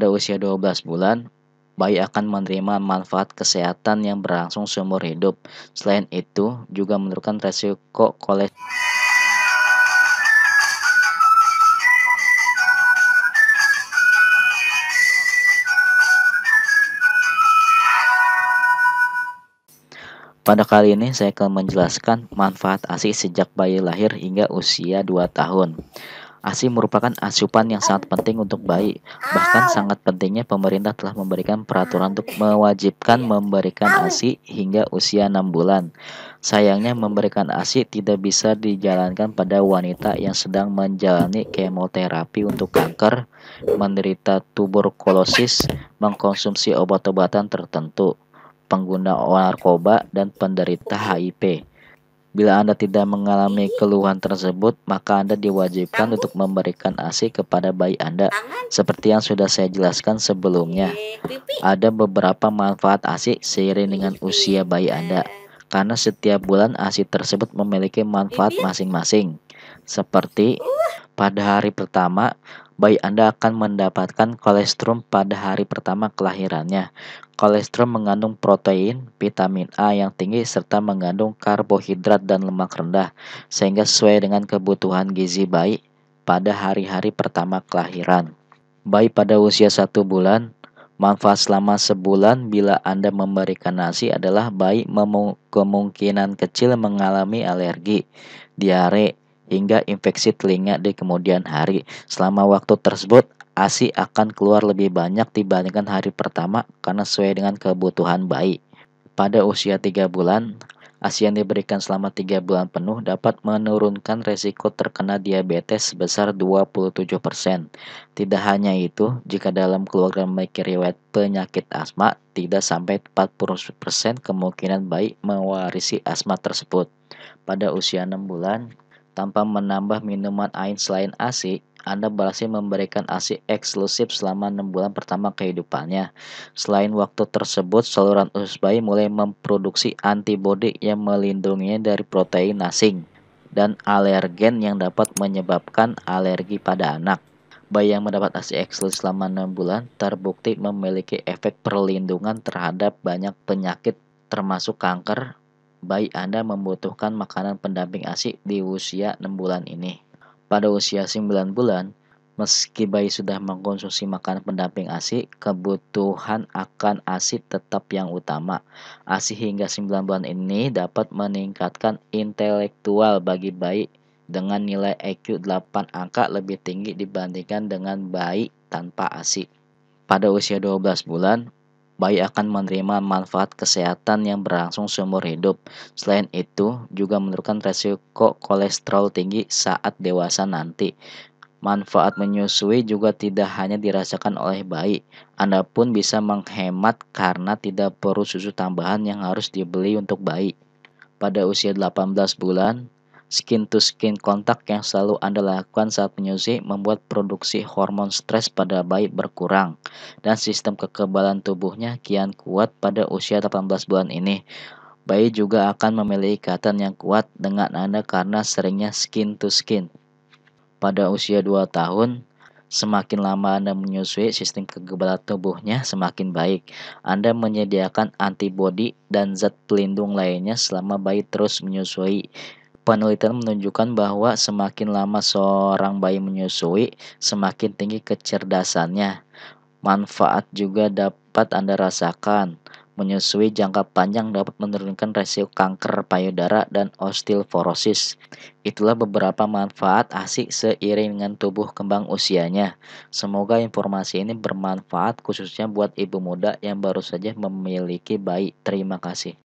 pada usia 12 bulan, bayi akan menerima manfaat kesehatan yang berlangsung seumur hidup. Selain itu, juga menurunkan resiko kolesterol. Pada kali ini saya akan menjelaskan manfaat ASI sejak bayi lahir hingga usia 2 tahun. ASI merupakan asupan yang sangat penting untuk bayi. Bahkan sangat pentingnya pemerintah telah memberikan peraturan untuk mewajibkan memberikan ASI hingga usia 6 bulan. Sayangnya memberikan ASI tidak bisa dijalankan pada wanita yang sedang menjalani kemoterapi untuk kanker, menderita tuberkulosis, mengkonsumsi obat-obatan tertentu, pengguna narkoba dan penderita HIV. Bila Anda tidak mengalami keluhan tersebut, maka Anda diwajibkan untuk memberikan ASI kepada bayi Anda. Seperti yang sudah saya jelaskan sebelumnya, ada beberapa manfaat ASI seiring dengan usia bayi Anda. Karena setiap bulan ASI tersebut memiliki manfaat masing-masing. Seperti uh pada hari pertama, bayi Anda akan mendapatkan kolesterol pada hari pertama kelahirannya. Kolesterol mengandung protein, vitamin A yang tinggi, serta mengandung karbohidrat dan lemak rendah, sehingga sesuai dengan kebutuhan gizi bayi pada hari-hari pertama kelahiran. Bayi pada usia 1 bulan Manfaat selama sebulan bila Anda memberikan nasi adalah bayi kemungkinan kecil mengalami alergi, diare, hingga infeksi telinga di kemudian hari. Selama waktu tersebut, ASI akan keluar lebih banyak dibandingkan hari pertama karena sesuai dengan kebutuhan bayi. Pada usia 3 bulan, ASI yang diberikan selama 3 bulan penuh dapat menurunkan resiko terkena diabetes sebesar 27%. Tidak hanya itu, jika dalam keluarga memiliki riwayat penyakit asma, tidak sampai 40% kemungkinan bayi mewarisi asma tersebut. Pada usia 6 bulan, tanpa menambah minuman air selain ASI, anda berhasil memberikan ASI eksklusif selama 6 bulan pertama kehidupannya. Selain waktu tersebut, saluran usus bayi mulai memproduksi antibodi yang melindunginya dari protein asing dan alergen yang dapat menyebabkan alergi pada anak. Bayi yang mendapat ASI eksklusif selama 6 bulan terbukti memiliki efek perlindungan terhadap banyak penyakit termasuk kanker, bayi Anda membutuhkan makanan pendamping ASI di usia 6 bulan ini. Pada usia 9 bulan, meski bayi sudah mengkonsumsi makanan pendamping ASI, kebutuhan akan ASI tetap yang utama. ASI hingga 9 bulan ini dapat meningkatkan intelektual bagi bayi dengan nilai IQ 8 angka lebih tinggi dibandingkan dengan bayi tanpa ASI. Pada usia 12 bulan, bayi akan menerima manfaat kesehatan yang berlangsung seumur hidup. Selain itu, juga menurunkan resiko kolesterol tinggi saat dewasa nanti. Manfaat menyusui juga tidak hanya dirasakan oleh bayi. Anda pun bisa menghemat karena tidak perlu susu tambahan yang harus dibeli untuk bayi. Pada usia 18 bulan, Skin to skin kontak yang selalu Anda lakukan saat menyusui membuat produksi hormon stres pada bayi berkurang dan sistem kekebalan tubuhnya kian kuat pada usia 18 bulan ini. Bayi juga akan memiliki ikatan yang kuat dengan Anda karena seringnya skin to skin. Pada usia 2 tahun, Semakin lama Anda menyusui, sistem kekebalan tubuhnya semakin baik. Anda menyediakan antibodi dan zat pelindung lainnya selama bayi terus menyusui penelitian menunjukkan bahwa semakin lama seorang bayi menyusui, semakin tinggi kecerdasannya. Manfaat juga dapat Anda rasakan. Menyusui jangka panjang dapat menurunkan resiko kanker payudara dan osteoporosis. Itulah beberapa manfaat asik seiring dengan tubuh kembang usianya. Semoga informasi ini bermanfaat khususnya buat ibu muda yang baru saja memiliki bayi. Terima kasih.